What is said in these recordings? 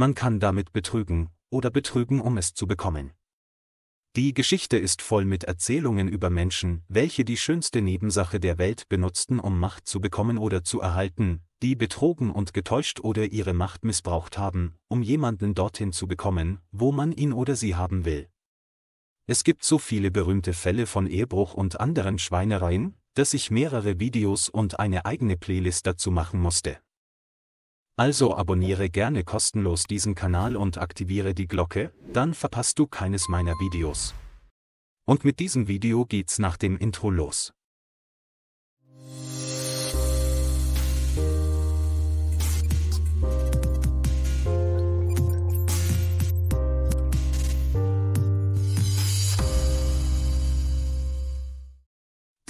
man kann damit betrügen oder betrügen, um es zu bekommen. Die Geschichte ist voll mit Erzählungen über Menschen, welche die schönste Nebensache der Welt benutzten, um Macht zu bekommen oder zu erhalten, die betrogen und getäuscht oder ihre Macht missbraucht haben, um jemanden dorthin zu bekommen, wo man ihn oder sie haben will. Es gibt so viele berühmte Fälle von Ehebruch und anderen Schweinereien, dass ich mehrere Videos und eine eigene Playlist dazu machen musste. Also abonniere gerne kostenlos diesen Kanal und aktiviere die Glocke, dann verpasst du keines meiner Videos. Und mit diesem Video geht's nach dem Intro los.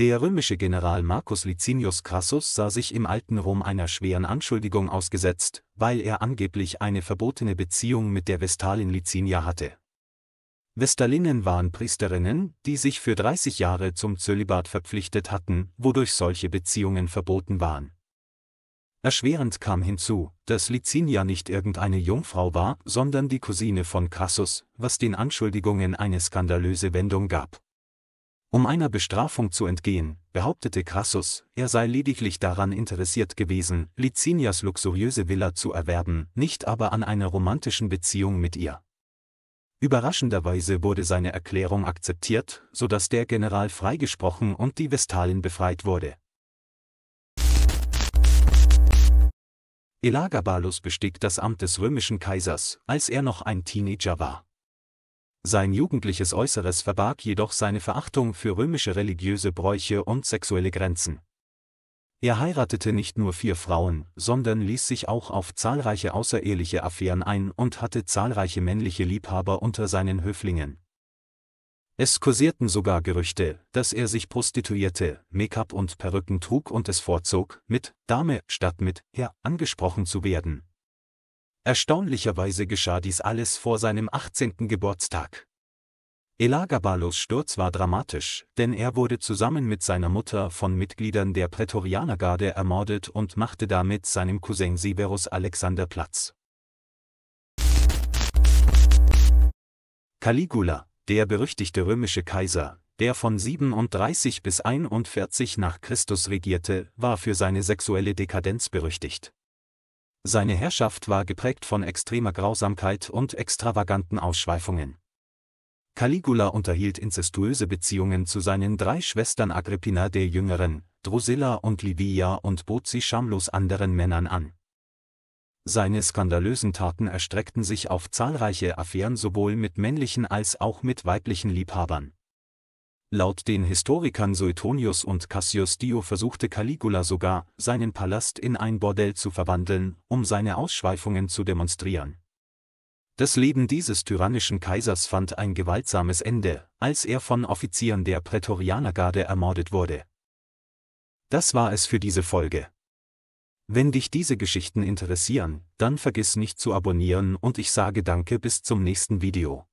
Der römische General Marcus Licinius Crassus sah sich im alten Rom einer schweren Anschuldigung ausgesetzt, weil er angeblich eine verbotene Beziehung mit der Vestalin Licinia hatte. Vestalinnen waren Priesterinnen, die sich für 30 Jahre zum Zölibat verpflichtet hatten, wodurch solche Beziehungen verboten waren. Erschwerend kam hinzu, dass Licinia nicht irgendeine Jungfrau war, sondern die Cousine von Crassus, was den Anschuldigungen eine skandalöse Wendung gab. Um einer Bestrafung zu entgehen, behauptete Crassus, er sei lediglich daran interessiert gewesen, Licinias luxuriöse Villa zu erwerben, nicht aber an einer romantischen Beziehung mit ihr. Überraschenderweise wurde seine Erklärung akzeptiert, sodass der General freigesprochen und die Vestalin befreit wurde. Elagabalus bestieg das Amt des römischen Kaisers, als er noch ein Teenager war. Sein jugendliches Äußeres verbarg jedoch seine Verachtung für römische religiöse Bräuche und sexuelle Grenzen. Er heiratete nicht nur vier Frauen, sondern ließ sich auch auf zahlreiche außereheliche Affären ein und hatte zahlreiche männliche Liebhaber unter seinen Höflingen. Es kursierten sogar Gerüchte, dass er sich prostituierte, Make-up und Perücken trug und es vorzog, mit Dame statt mit Herr angesprochen zu werden, Erstaunlicherweise geschah dies alles vor seinem 18. Geburtstag. Elagabalos Sturz war dramatisch, denn er wurde zusammen mit seiner Mutter von Mitgliedern der Prätorianergarde ermordet und machte damit seinem Cousin Severus Alexander Platz. Caligula, der berüchtigte römische Kaiser, der von 37 bis 41 nach Christus regierte, war für seine sexuelle Dekadenz berüchtigt. Seine Herrschaft war geprägt von extremer Grausamkeit und extravaganten Ausschweifungen. Caligula unterhielt inzestuöse Beziehungen zu seinen drei Schwestern Agrippina der Jüngeren, Drusilla und Livia und bot sie schamlos anderen Männern an. Seine skandalösen Taten erstreckten sich auf zahlreiche Affären sowohl mit männlichen als auch mit weiblichen Liebhabern. Laut den Historikern Suetonius und Cassius Dio versuchte Caligula sogar, seinen Palast in ein Bordell zu verwandeln, um seine Ausschweifungen zu demonstrieren. Das Leben dieses tyrannischen Kaisers fand ein gewaltsames Ende, als er von Offizieren der Prätorianergarde ermordet wurde. Das war es für diese Folge. Wenn dich diese Geschichten interessieren, dann vergiss nicht zu abonnieren und ich sage danke bis zum nächsten Video.